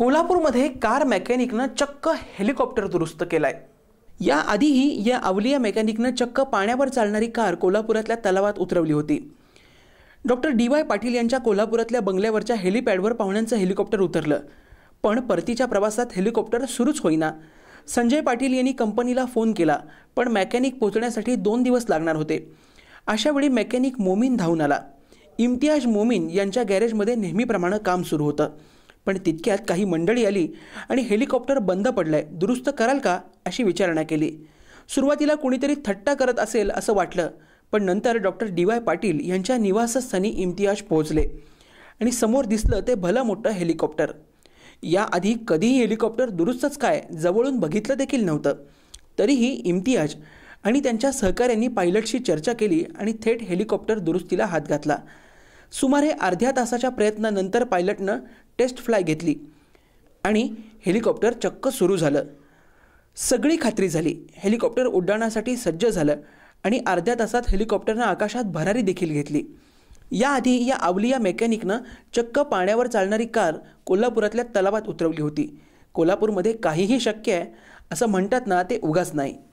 कोल्हापूरमध्ये कार मेकॅनिकनं चक्क हेलिकॉप्टर दुरुस्त केलाय या आधीही या अवलिया मेकॅनिकनं चक्क पाण्यावर चालणारी कार कोल्हापुरातल्या तलावात उतरवली होती डॉक्टर डी वाय पाटील यांच्या कोल्हापुरातल्या बंगल्यावरच्या हेलिपॅडवर पाहुण्यांचं हेलिकॉप्टर उतरलं पण परतीच्या प्रवासात हेलिकॉप्टर सुरूच होईना संजय पाटील यांनी कंपनीला फोन केला पण मेकॅनिक पोचण्यासाठी दोन दिवस लागणार होते अशावेळी मेकॅनिक मोमीन धावून आला इम्तियाज मोमीन यांच्या गॅरेजमध्ये नेहमीप्रमाणे काम सुरू होतं पण तितक्यात काही मंडळी आली आणि हेलिकॉप्टर बंद पडलंय दुरुस्त कराल का अशी विचारणा केली सुरुवातीला कोणीतरी थट्टा करत असेल असं वाटलं पण नंतर डॉक्टर डी वाय पाटील यांच्या निवासस्थानी इम्तियाज पोहोचले आणि समोर दिसलं ते भलं मोठं हेलिकॉप्टर याआधी कधीही हेलिकॉप्टर दुरुस्तच काय जवळून बघितलं देखील नव्हतं तरीही इम्तियाज आणि त्यांच्या सहकाऱ्यांनी पायलटशी चर्चा केली आणि थेट हेलिकॉप्टर दुरुस्तीला हात घातला सुमारे अर्ध्या तासाच्या प्रयत्नानंतर पायलटनं टेस्ट फ्लाय घेतली आणि हेलिकॉप्टर चक्क सुरू झालं सगळी खात्री झाली हेलिकॉप्टर उड्डाणासाठी सज्ज झालं आणि अर्ध्या तासात हेलिकॉप्टरनं आकाशात भरारी देखील घेतली याआधी या आवलिया मेकॅनिकनं चक्क पाण्यावर चालणारी कार कोल्हापुरातल्या तलावात उतरवली होती कोल्हापूरमध्ये काहीही शक्य आहे असं म्हणतात ना ते उगाच नाही